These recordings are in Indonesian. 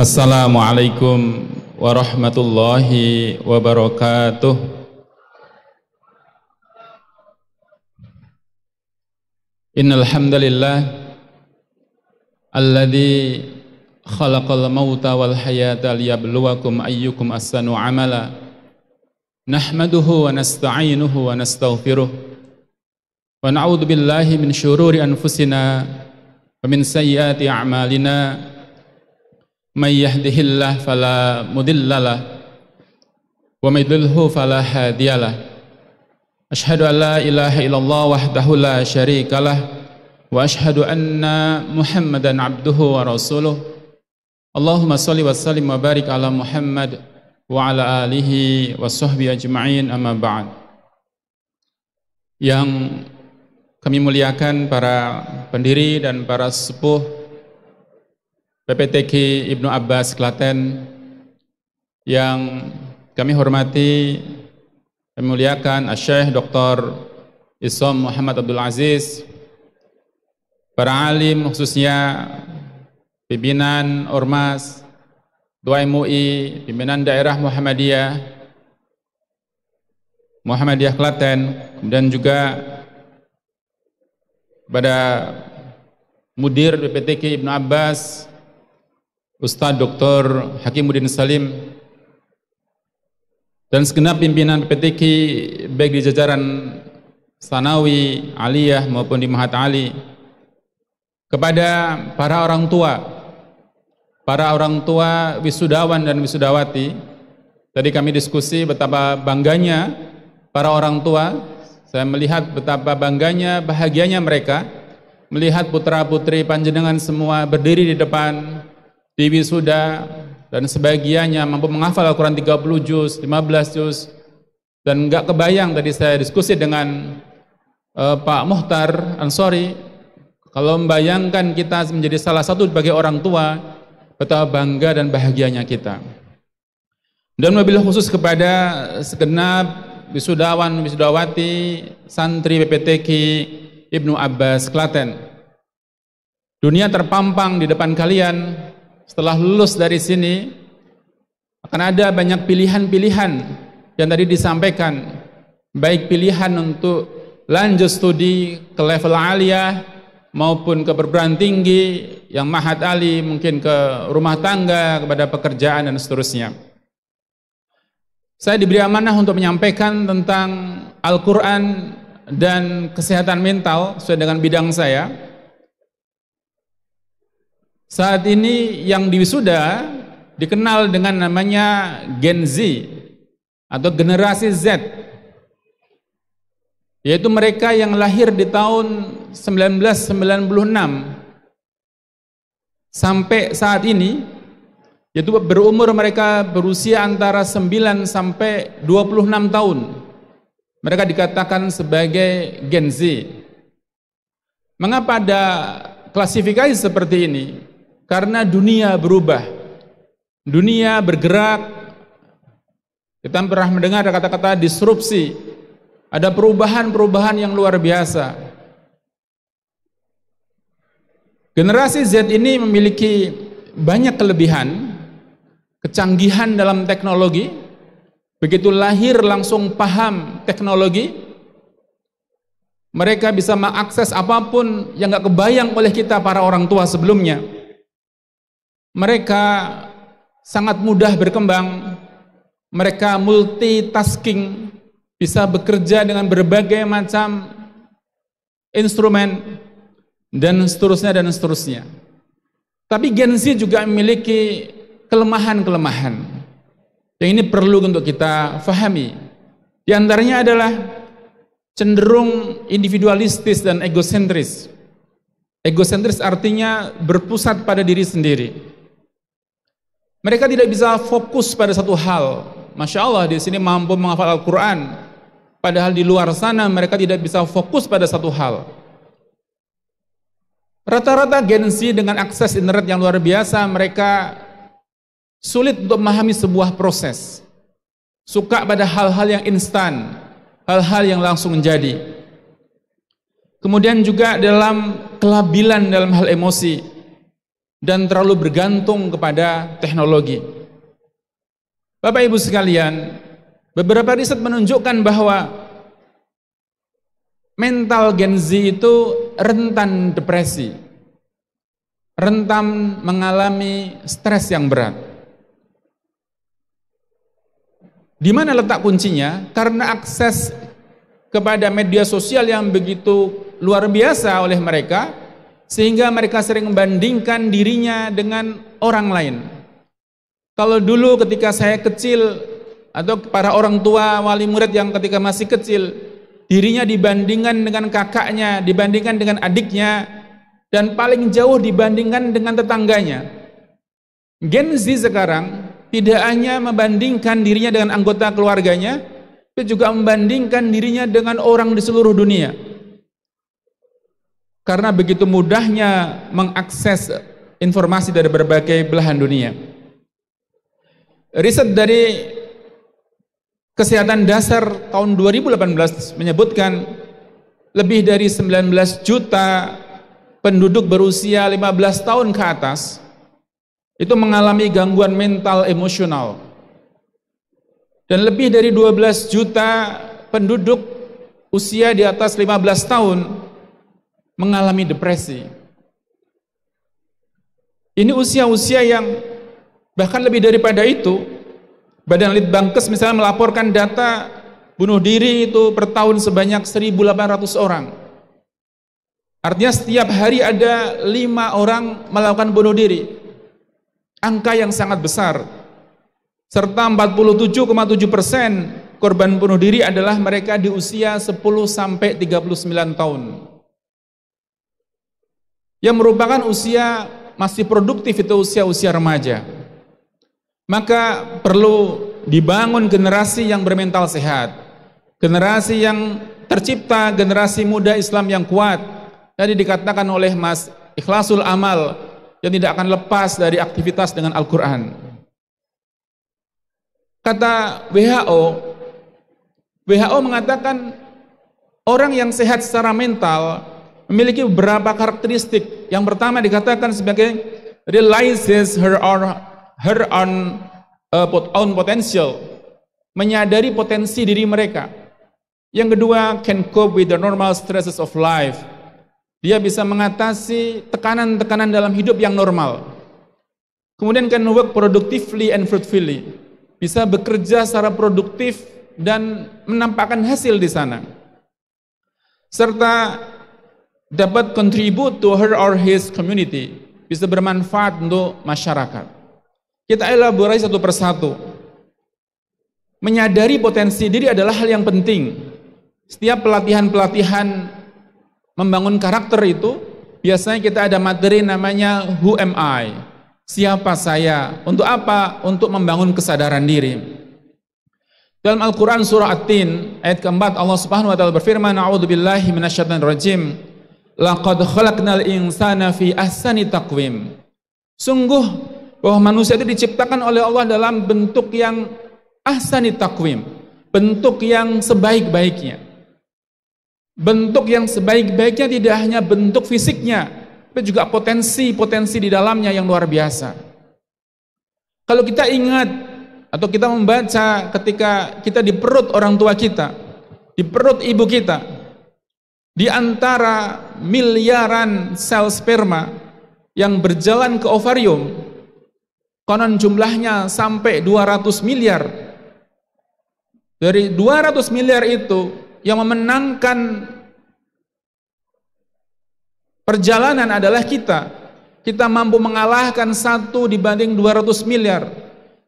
Assalamualaikum warahmatullahi wabarakatuh. Innal hamdalillah alladzi khalaqal mauta wal hayata liyabluwakum ayyukum ahsanu amala. Nahmaduhu wa nasta'inuhu wa nastaghfiruh. Wa na'udzu min shururi anfusina wa min sayyiati a'malina. من يهده الله فلا مضل له ومن يضلله فلا هادي له أشهد أن لا إله إلا الله وحده لا شريك له وأشهد أن محمدا عبده ورسوله اللهم صل وسلم وبارك على محمد وعلى آله وصحبه أجمعين أما بعد yang kami muliakan para pendiri dan para sepuh PPTK Ibnu Abbas Klaten yang kami hormati, kami muliakan Syekh Dr. Isom Muhammad Abdul Aziz, para alim khususnya pimpinan Ormas, Dua MUI, pimpinan daerah Muhammadiyah, Muhammadiyah Klaten, kemudian juga pada Mudir BPTK Ibnu Abbas, Ustaz Dr. Hakimuddin Salim dan segenap pimpinan PTK baik di jajaran Sanawi, Aliyah maupun di Mahat Ali kepada para orang tua para orang tua wisudawan dan wisudawati tadi kami diskusi betapa bangganya para orang tua saya melihat betapa bangganya bahagianya mereka melihat putra-putri panjenengan semua berdiri di depan di sudah, dan sebagiannya mampu menghafal Al-Quran 30 juz, 15 juz, dan nggak kebayang tadi saya diskusi dengan uh, Pak Muhtar Ansori, kalau membayangkan kita menjadi salah satu sebagai orang tua, betapa bangga dan bahagianya kita. Dan mobil khusus kepada segenap wisudawan, wisudawati, santri PPTK Ibnu Abbas Klaten. Dunia terpampang di depan kalian, setelah lulus dari sini akan ada banyak pilihan-pilihan yang tadi disampaikan baik pilihan untuk lanjut studi ke level aliyah maupun ke perguruan tinggi yang mahat ali mungkin ke rumah tangga kepada pekerjaan dan seterusnya saya diberi amanah untuk menyampaikan tentang Al-Quran dan kesehatan mental sesuai dengan bidang saya saat ini yang diwisuda dikenal dengan namanya Gen Z atau generasi Z. Yaitu mereka yang lahir di tahun 1996 sampai saat ini yaitu berumur mereka berusia antara 9 sampai 26 tahun. Mereka dikatakan sebagai Gen Z. Mengapa ada klasifikasi seperti ini? Karena dunia berubah. Dunia bergerak. Kita pernah mendengar kata-kata disrupsi. Ada perubahan-perubahan yang luar biasa. Generasi Z ini memiliki banyak kelebihan, kecanggihan dalam teknologi. Begitu lahir langsung paham teknologi, mereka bisa mengakses apapun yang gak kebayang oleh kita para orang tua sebelumnya. Mereka sangat mudah berkembang, mereka multitasking, bisa bekerja dengan berbagai macam instrumen dan seterusnya dan seterusnya. Tapi Gen Z juga memiliki kelemahan-kelemahan. Yang ini perlu untuk kita fahami. Di antaranya adalah cenderung individualistis dan egosentris. Egosentris artinya berpusat pada diri sendiri. Mereka tidak bisa fokus pada satu hal. Masya Allah di sini mampu menghafal Al-Quran. Padahal di luar sana mereka tidak bisa fokus pada satu hal. Rata-rata Gen dengan akses internet yang luar biasa, mereka sulit untuk memahami sebuah proses. Suka pada hal-hal yang instan, hal-hal yang langsung menjadi. Kemudian juga dalam kelabilan dalam hal emosi, dan terlalu bergantung kepada teknologi. Bapak Ibu sekalian, beberapa riset menunjukkan bahwa mental Gen Z itu rentan depresi, rentan mengalami stres yang berat. Di mana letak kuncinya? Karena akses kepada media sosial yang begitu luar biasa oleh mereka, sehingga mereka sering membandingkan dirinya dengan orang lain. Kalau dulu ketika saya kecil atau para orang tua wali murid yang ketika masih kecil dirinya dibandingkan dengan kakaknya, dibandingkan dengan adiknya dan paling jauh dibandingkan dengan tetangganya. Gen Z sekarang tidak hanya membandingkan dirinya dengan anggota keluarganya, tapi juga membandingkan dirinya dengan orang di seluruh dunia karena begitu mudahnya mengakses informasi dari berbagai belahan dunia. Riset dari Kesehatan Dasar tahun 2018 menyebutkan lebih dari 19 juta penduduk berusia 15 tahun ke atas itu mengalami gangguan mental emosional. Dan lebih dari 12 juta penduduk usia di atas 15 tahun mengalami depresi. Ini usia-usia yang bahkan lebih daripada itu, Badan Litbangkes misalnya melaporkan data bunuh diri itu per tahun sebanyak 1.800 orang. Artinya setiap hari ada lima orang melakukan bunuh diri. Angka yang sangat besar. Serta 47,7 persen korban bunuh diri adalah mereka di usia 10 sampai 39 tahun yang merupakan usia masih produktif itu usia-usia remaja. Maka perlu dibangun generasi yang bermental sehat, generasi yang tercipta, generasi muda Islam yang kuat. Tadi dikatakan oleh Mas Ikhlasul Amal yang tidak akan lepas dari aktivitas dengan Al-Qur'an. Kata WHO, WHO mengatakan orang yang sehat secara mental memiliki beberapa karakteristik. Yang pertama dikatakan sebagai realizes her or her own uh, own potential, menyadari potensi diri mereka. Yang kedua, can cope with the normal stresses of life. Dia bisa mengatasi tekanan-tekanan dalam hidup yang normal. Kemudian can work productively and fruitfully. Bisa bekerja secara produktif dan menampakkan hasil di sana. Serta dapat contribute to her or his community, bisa bermanfaat untuk masyarakat. Kita elaborasi satu persatu. Menyadari potensi diri adalah hal yang penting. Setiap pelatihan-pelatihan membangun karakter itu, biasanya kita ada materi namanya Who am I? Siapa saya? Untuk apa? Untuk membangun kesadaran diri. Dalam Al-Quran surah At-Tin ayat keempat Allah Subhanahu wa taala berfirman, A'udhu billahi rajim." laqad khalaqnal insana fi ahsani taqwim. Sungguh bahwa manusia itu diciptakan oleh Allah dalam bentuk yang ahsani taqwim, bentuk yang sebaik-baiknya. Bentuk yang sebaik-baiknya tidak hanya bentuk fisiknya, tapi juga potensi-potensi di dalamnya yang luar biasa. Kalau kita ingat atau kita membaca ketika kita di perut orang tua kita, di perut ibu kita, di antara miliaran sel sperma yang berjalan ke ovarium, konon jumlahnya sampai 200 miliar. Dari 200 miliar itu, yang memenangkan perjalanan adalah kita. Kita mampu mengalahkan satu dibanding 200 miliar.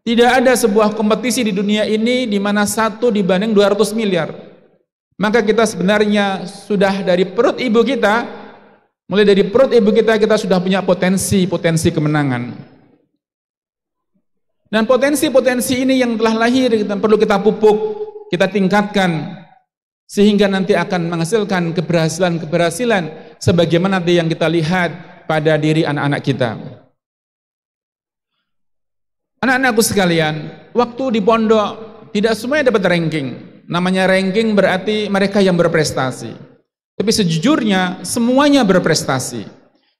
Tidak ada sebuah kompetisi di dunia ini di mana satu dibanding 200 miliar maka kita sebenarnya sudah dari perut ibu kita, mulai dari perut ibu kita, kita sudah punya potensi-potensi kemenangan. Dan potensi-potensi ini yang telah lahir, kita perlu kita pupuk, kita tingkatkan, sehingga nanti akan menghasilkan keberhasilan-keberhasilan sebagaimana nanti yang kita lihat pada diri anak-anak kita. Anak-anakku sekalian, waktu di pondok tidak semuanya dapat ranking. Namanya ranking berarti mereka yang berprestasi. Tapi sejujurnya semuanya berprestasi.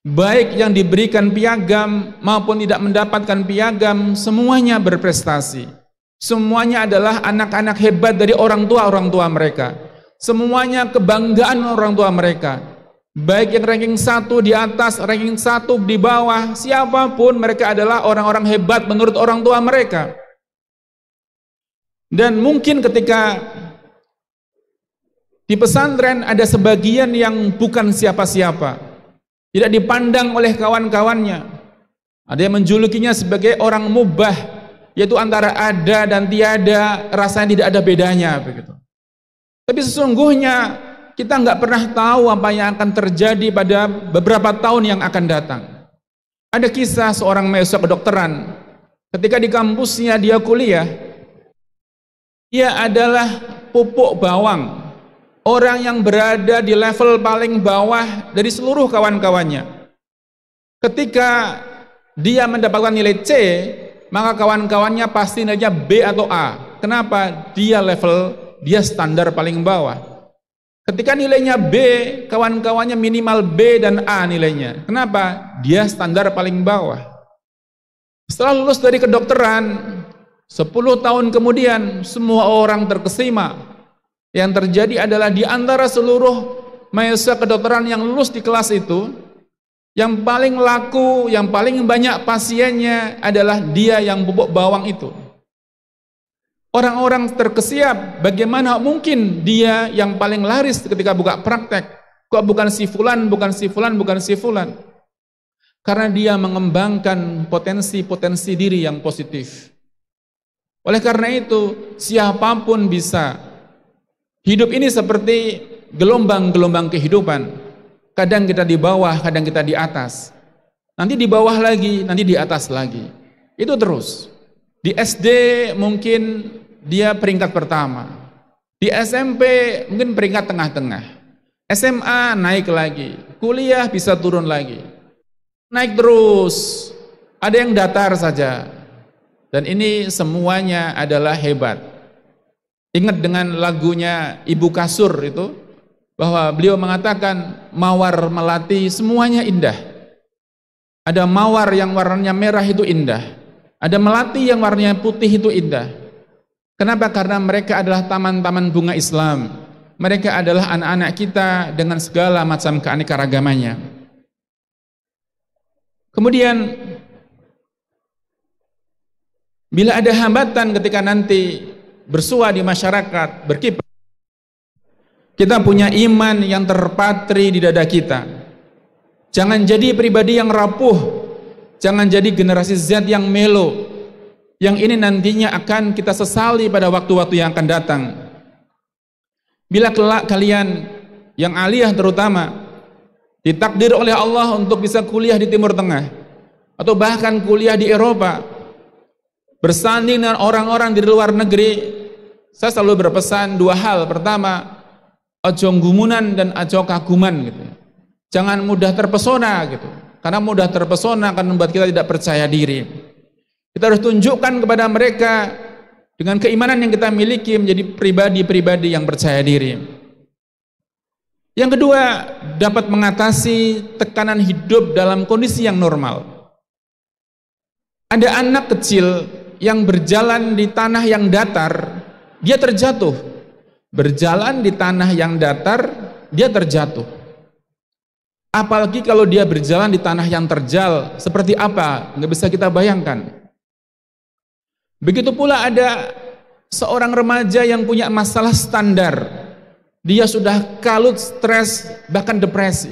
Baik yang diberikan piagam maupun tidak mendapatkan piagam, semuanya berprestasi. Semuanya adalah anak-anak hebat dari orang tua-orang tua mereka. Semuanya kebanggaan orang tua mereka. Baik yang ranking satu di atas, ranking satu di bawah, siapapun mereka adalah orang-orang hebat menurut orang tua mereka. Dan mungkin ketika di pesantren ada sebagian yang bukan siapa-siapa, tidak dipandang oleh kawan-kawannya. Ada yang menjulukinya sebagai orang mubah, yaitu antara ada dan tiada, rasanya tidak ada bedanya begitu. Tapi sesungguhnya kita nggak pernah tahu apa yang akan terjadi pada beberapa tahun yang akan datang. Ada kisah seorang mahasiswa kedokteran, ketika di kampusnya dia kuliah, ia adalah pupuk bawang. Orang yang berada di level paling bawah dari seluruh kawan-kawannya. Ketika dia mendapatkan nilai C, maka kawan-kawannya pasti nilainya B atau A. Kenapa? Dia level, dia standar paling bawah. Ketika nilainya B, kawan-kawannya minimal B dan A nilainya. Kenapa? Dia standar paling bawah. Setelah lulus dari kedokteran, Sepuluh tahun kemudian semua orang terkesima. Yang terjadi adalah di antara seluruh mahasiswa kedokteran yang lulus di kelas itu, yang paling laku, yang paling banyak pasiennya adalah dia yang bubuk bawang itu. Orang-orang terkesiap bagaimana mungkin dia yang paling laris ketika buka praktek. Kok bukan si fulan, bukan si fulan, bukan si fulan. Karena dia mengembangkan potensi-potensi diri yang positif. Oleh karena itu, siapapun bisa. Hidup ini seperti gelombang-gelombang kehidupan. Kadang kita di bawah, kadang kita di atas. Nanti di bawah lagi, nanti di atas lagi. Itu terus. Di SD mungkin dia peringkat pertama. Di SMP mungkin peringkat tengah-tengah. SMA naik lagi. Kuliah bisa turun lagi. Naik terus. Ada yang datar saja, dan ini semuanya adalah hebat. Ingat dengan lagunya Ibu Kasur itu, bahwa beliau mengatakan mawar melati semuanya indah. Ada mawar yang warnanya merah itu indah. Ada melati yang warnanya putih itu indah. Kenapa? Karena mereka adalah taman-taman bunga Islam. Mereka adalah anak-anak kita dengan segala macam keanekaragamannya. Kemudian Bila ada hambatan ketika nanti bersua di masyarakat, berkiprah, kita punya iman yang terpatri di dada kita. Jangan jadi pribadi yang rapuh, jangan jadi generasi Z yang melo, yang ini nantinya akan kita sesali pada waktu-waktu yang akan datang. Bila kelak kalian yang aliyah terutama ditakdir oleh Allah untuk bisa kuliah di Timur Tengah atau bahkan kuliah di Eropa, bersanding dengan orang-orang di luar negeri, saya selalu berpesan dua hal. Pertama, ojo gumunan dan ojo kaguman gitu. Jangan mudah terpesona gitu. Karena mudah terpesona akan membuat kita tidak percaya diri. Kita harus tunjukkan kepada mereka dengan keimanan yang kita miliki menjadi pribadi-pribadi yang percaya diri. Yang kedua, dapat mengatasi tekanan hidup dalam kondisi yang normal. Ada anak kecil yang berjalan di tanah yang datar, dia terjatuh. Berjalan di tanah yang datar, dia terjatuh. Apalagi kalau dia berjalan di tanah yang terjal, seperti apa? Nggak bisa kita bayangkan. Begitu pula ada seorang remaja yang punya masalah standar. Dia sudah kalut stres, bahkan depresi.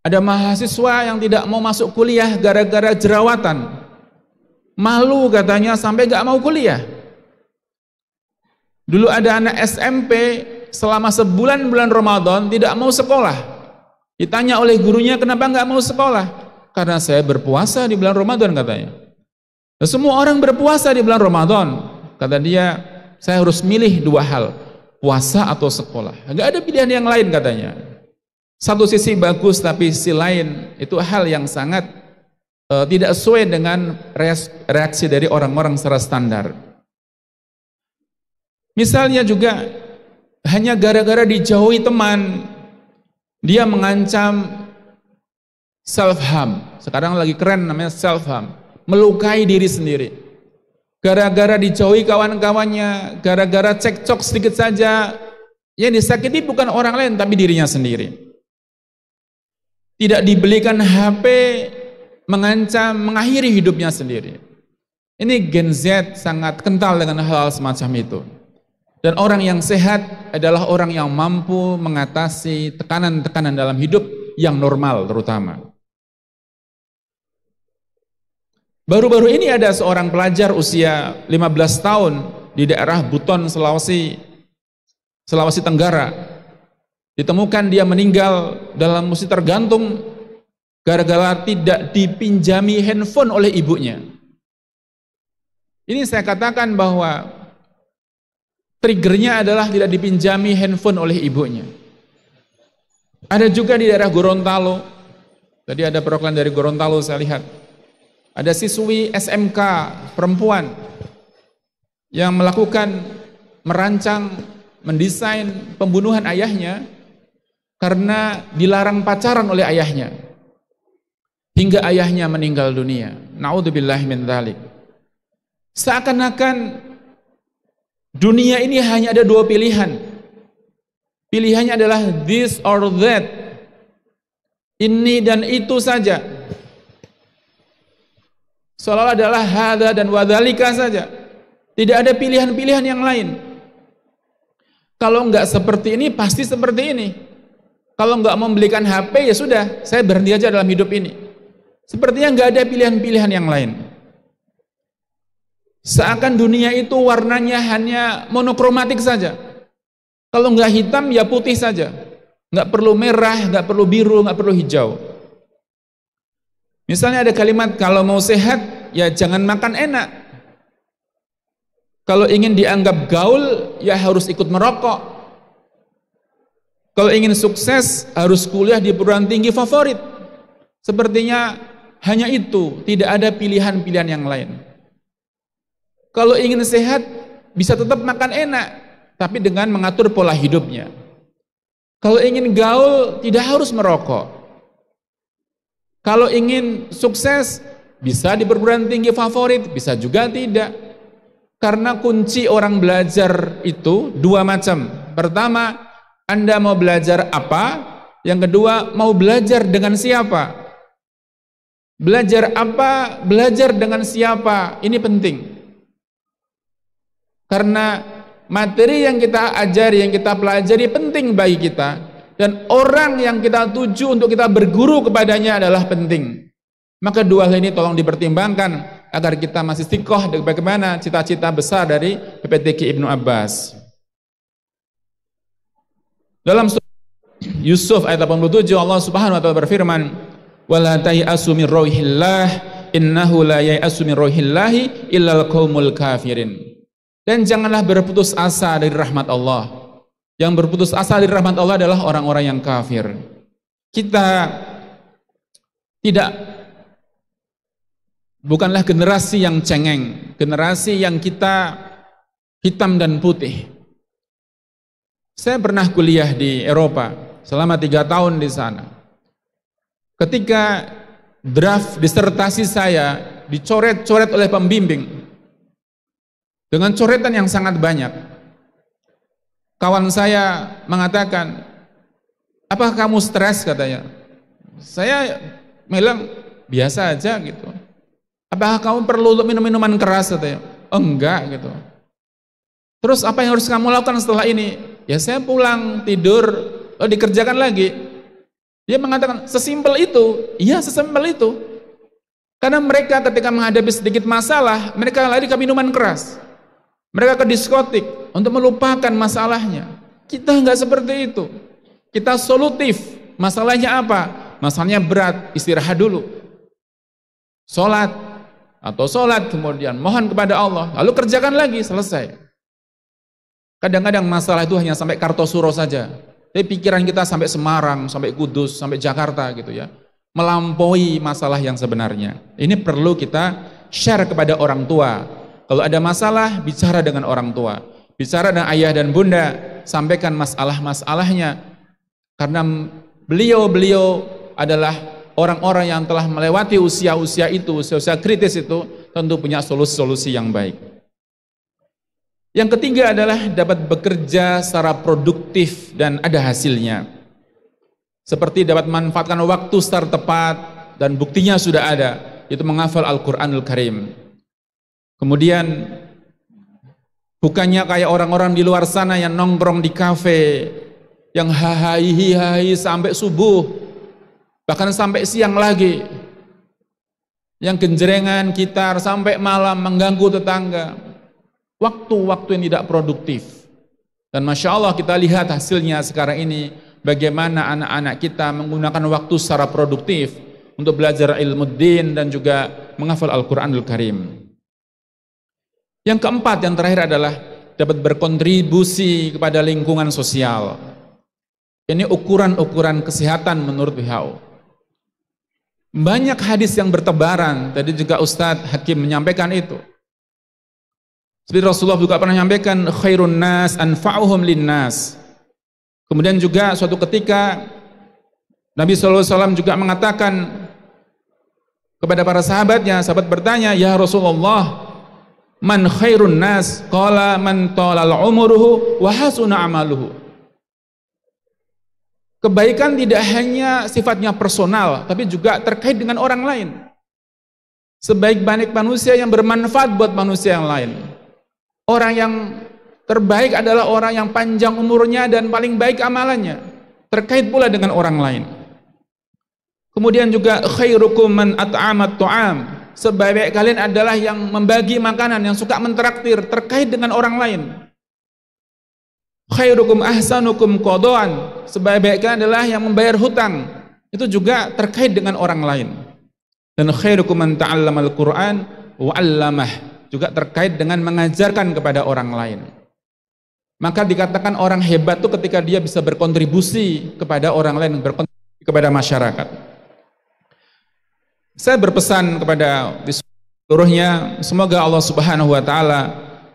Ada mahasiswa yang tidak mau masuk kuliah gara-gara jerawatan. Malu katanya sampai gak mau kuliah. Dulu ada anak SMP selama sebulan bulan Ramadan tidak mau sekolah. Ditanya oleh gurunya kenapa gak mau sekolah? Karena saya berpuasa di bulan Ramadan katanya. Nah, semua orang berpuasa di bulan Ramadan. Kata dia, saya harus milih dua hal, puasa atau sekolah. Gak ada pilihan yang lain katanya. Satu sisi bagus tapi sisi lain itu hal yang sangat uh, tidak sesuai dengan reaksi dari orang-orang secara standar. Misalnya juga hanya gara-gara dijauhi teman, dia mengancam self harm. Sekarang lagi keren namanya self harm, melukai diri sendiri. Gara-gara dijauhi kawan-kawannya, gara-gara cekcok sedikit saja, yang disakiti bukan orang lain tapi dirinya sendiri. Tidak dibelikan HP, mengancam mengakhiri hidupnya sendiri. Ini Gen Z sangat kental dengan hal-hal semacam itu. Dan orang yang sehat adalah orang yang mampu mengatasi tekanan-tekanan dalam hidup yang normal terutama. Baru-baru ini ada seorang pelajar usia 15 tahun di daerah Buton, Sulawesi, Sulawesi Tenggara. Ditemukan dia meninggal dalam musik tergantung gara-gara tidak dipinjami handphone oleh ibunya. Ini saya katakan bahwa triggernya adalah tidak dipinjami handphone oleh ibunya. Ada juga di daerah Gorontalo. Tadi ada perwakilan dari Gorontalo saya lihat. Ada siswi SMK perempuan yang melakukan merancang mendesain pembunuhan ayahnya karena dilarang pacaran oleh ayahnya hingga ayahnya meninggal dunia. Naudzubillah min dzalik. Seakan-akan dunia ini hanya ada dua pilihan. Pilihannya adalah this or that. Ini dan itu saja. Seolah olah adalah hala dan wadzalika saja. Tidak ada pilihan-pilihan yang lain. Kalau enggak seperti ini, pasti seperti ini. Kalau enggak membelikan HP, ya sudah, saya berhenti aja dalam hidup ini. Sepertinya nggak ada pilihan-pilihan yang lain. Seakan dunia itu warnanya hanya monokromatik saja. Kalau nggak hitam ya putih saja. Nggak perlu merah, nggak perlu biru, nggak perlu hijau. Misalnya ada kalimat kalau mau sehat ya jangan makan enak. Kalau ingin dianggap gaul ya harus ikut merokok. Kalau ingin sukses harus kuliah di perguruan tinggi favorit. Sepertinya hanya itu, tidak ada pilihan-pilihan yang lain. Kalau ingin sehat, bisa tetap makan enak, tapi dengan mengatur pola hidupnya. Kalau ingin gaul, tidak harus merokok. Kalau ingin sukses, bisa di perguruan tinggi favorit, bisa juga tidak. Karena kunci orang belajar itu dua macam. Pertama, Anda mau belajar apa? Yang kedua, mau belajar dengan siapa? Belajar apa, belajar dengan siapa, ini penting. Karena materi yang kita ajari, yang kita pelajari penting bagi kita. Dan orang yang kita tuju untuk kita berguru kepadanya adalah penting. Maka dua hal ini tolong dipertimbangkan agar kita masih stikoh bagaimana cita-cita besar dari PPTK Ibnu Abbas. Dalam Yusuf ayat 87 Allah Subhanahu wa taala berfirman, wala tayasu min rohillah innahu la yayasu min rohillahi illal qaumul kafirin. Dan janganlah berputus asa dari rahmat Allah. Yang berputus asa dari rahmat Allah adalah orang-orang yang kafir. Kita tidak bukanlah generasi yang cengeng, generasi yang kita hitam dan putih. Saya pernah kuliah di Eropa selama tiga tahun di sana. Ketika draft disertasi saya dicoret-coret oleh pembimbing dengan coretan yang sangat banyak. Kawan saya mengatakan, "Apa kamu stres?" katanya. Saya bilang, "Biasa aja gitu." Apakah kamu perlu minum minuman keras katanya? Enggak gitu. Terus apa yang harus kamu lakukan setelah ini? Ya saya pulang tidur, lo oh, dikerjakan lagi. Dia mengatakan sesimpel itu, iya sesimpel itu. Karena mereka ketika menghadapi sedikit masalah, mereka lari ke minuman keras. Mereka ke diskotik untuk melupakan masalahnya. Kita nggak seperti itu. Kita solutif. Masalahnya apa? Masalahnya berat, istirahat dulu. Sholat, atau sholat kemudian mohon kepada Allah lalu kerjakan lagi selesai kadang-kadang masalah itu hanya sampai kartosuro saja tapi pikiran kita sampai Semarang, sampai Kudus, sampai Jakarta gitu ya. Melampaui masalah yang sebenarnya. Ini perlu kita share kepada orang tua. Kalau ada masalah, bicara dengan orang tua. Bicara dengan ayah dan bunda, sampaikan masalah-masalahnya. Karena beliau-beliau adalah orang-orang yang telah melewati usia-usia itu, usia-usia kritis itu, tentu punya solusi-solusi yang baik. Yang ketiga adalah dapat bekerja secara produktif dan ada hasilnya. Seperti dapat manfaatkan waktu secara tepat dan buktinya sudah ada, yaitu menghafal Al-Qur'anul Karim. Kemudian bukannya kayak orang-orang di luar sana yang nongkrong di kafe, yang hahai hihai sampai subuh, bahkan sampai siang lagi. Yang genjerengan gitar sampai malam mengganggu tetangga, waktu-waktu yang tidak produktif. Dan Masya Allah kita lihat hasilnya sekarang ini, bagaimana anak-anak kita menggunakan waktu secara produktif untuk belajar ilmu din dan juga menghafal Al-Quranul Karim. Yang keempat, yang terakhir adalah dapat berkontribusi kepada lingkungan sosial. Ini ukuran-ukuran kesehatan menurut WHO. Banyak hadis yang bertebaran, tadi juga Ustadz Hakim menyampaikan itu. Seperti Rasulullah juga pernah menyampaikan khairun nas anfa'uhum linnas. Kemudian juga suatu ketika Nabi Alaihi Wasallam juga mengatakan kepada para sahabatnya, sahabat bertanya, "Ya Rasulullah, man khairun nas?" Qala man talal umuruhu wa hasuna amaluhu. Kebaikan tidak hanya sifatnya personal, tapi juga terkait dengan orang lain. Sebaik-baik manusia yang bermanfaat buat manusia yang lain. Orang yang terbaik adalah orang yang panjang umurnya dan paling baik amalannya. Terkait pula dengan orang lain. Kemudian juga khairukum man at'amat tu'am. Sebaik kalian adalah yang membagi makanan, yang suka mentraktir terkait dengan orang lain. Khairukum ahsanukum kodohan. Sebaik kalian adalah yang membayar hutang. Itu juga terkait dengan orang lain. Dan khairukum man ta'allamal Qur'an wa 'allamah juga terkait dengan mengajarkan kepada orang lain. Maka dikatakan orang hebat itu ketika dia bisa berkontribusi kepada orang lain, berkontribusi kepada masyarakat. Saya berpesan kepada seluruhnya, semoga Allah Subhanahu wa taala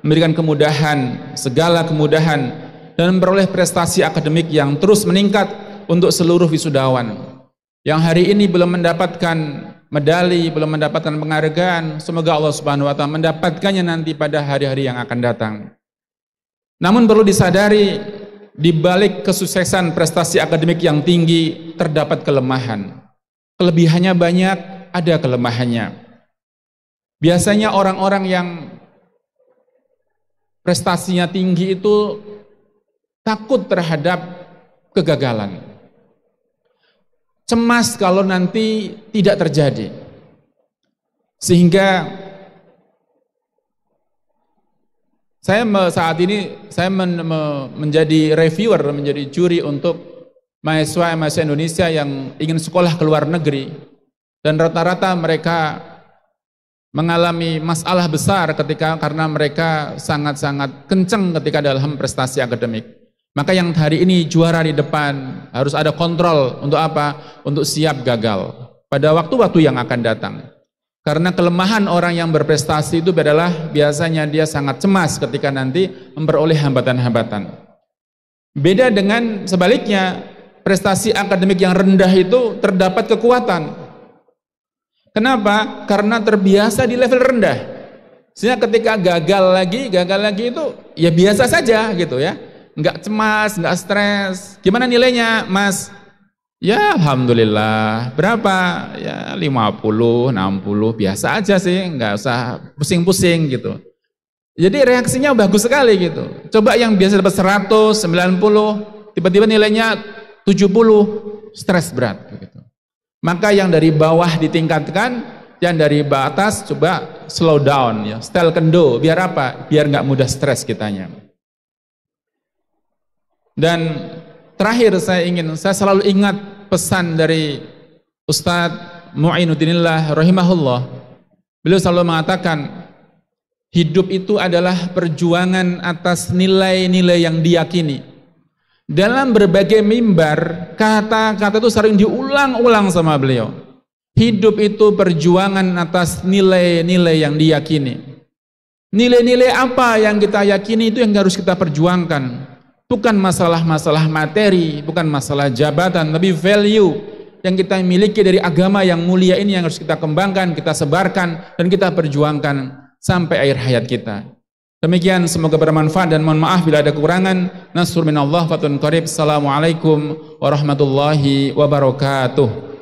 memberikan kemudahan, segala kemudahan dan memperoleh prestasi akademik yang terus meningkat untuk seluruh wisudawan yang hari ini belum mendapatkan medali, belum mendapatkan penghargaan. Semoga Allah Subhanahu wa taala mendapatkannya nanti pada hari-hari yang akan datang. Namun perlu disadari di balik kesuksesan prestasi akademik yang tinggi terdapat kelemahan. Kelebihannya banyak, ada kelemahannya. Biasanya orang-orang yang prestasinya tinggi itu takut terhadap kegagalan cemas kalau nanti tidak terjadi. Sehingga saya saat ini saya men, me, menjadi reviewer, menjadi juri untuk mahasiswa-mahasiswa Indonesia yang ingin sekolah ke luar negeri dan rata-rata mereka mengalami masalah besar ketika karena mereka sangat-sangat kenceng ketika dalam prestasi akademik. Maka yang hari ini juara di depan harus ada kontrol untuk apa? Untuk siap gagal pada waktu-waktu yang akan datang. Karena kelemahan orang yang berprestasi itu adalah biasanya dia sangat cemas ketika nanti memperoleh hambatan-hambatan. Beda dengan sebaliknya, prestasi akademik yang rendah itu terdapat kekuatan. Kenapa? Karena terbiasa di level rendah. Sehingga ketika gagal lagi, gagal lagi itu ya biasa saja gitu ya nggak cemas, nggak stres. Gimana nilainya, Mas? Ya Alhamdulillah, berapa? Ya 50, 60, biasa aja sih, nggak usah pusing-pusing gitu. Jadi reaksinya bagus sekali gitu. Coba yang biasa dapat 100, 90, tiba-tiba nilainya 70, stres berat gitu. Maka yang dari bawah ditingkatkan, yang dari atas coba slow down ya, stel kendo, biar apa? Biar nggak mudah stres kitanya. Dan terakhir saya ingin saya selalu ingat pesan dari Ustadz Mu'inuddinillah rahimahullah. Beliau selalu mengatakan hidup itu adalah perjuangan atas nilai-nilai yang diyakini. Dalam berbagai mimbar, kata-kata itu sering diulang-ulang sama beliau. Hidup itu perjuangan atas nilai-nilai yang diyakini. Nilai-nilai apa yang kita yakini itu yang harus kita perjuangkan bukan masalah-masalah materi, bukan masalah jabatan, tapi value yang kita miliki dari agama yang mulia ini yang harus kita kembangkan, kita sebarkan, dan kita perjuangkan sampai akhir hayat kita. Demikian semoga bermanfaat dan mohon maaf bila ada kekurangan. Nasrul Allah fatun qarib. Assalamualaikum warahmatullahi wabarakatuh.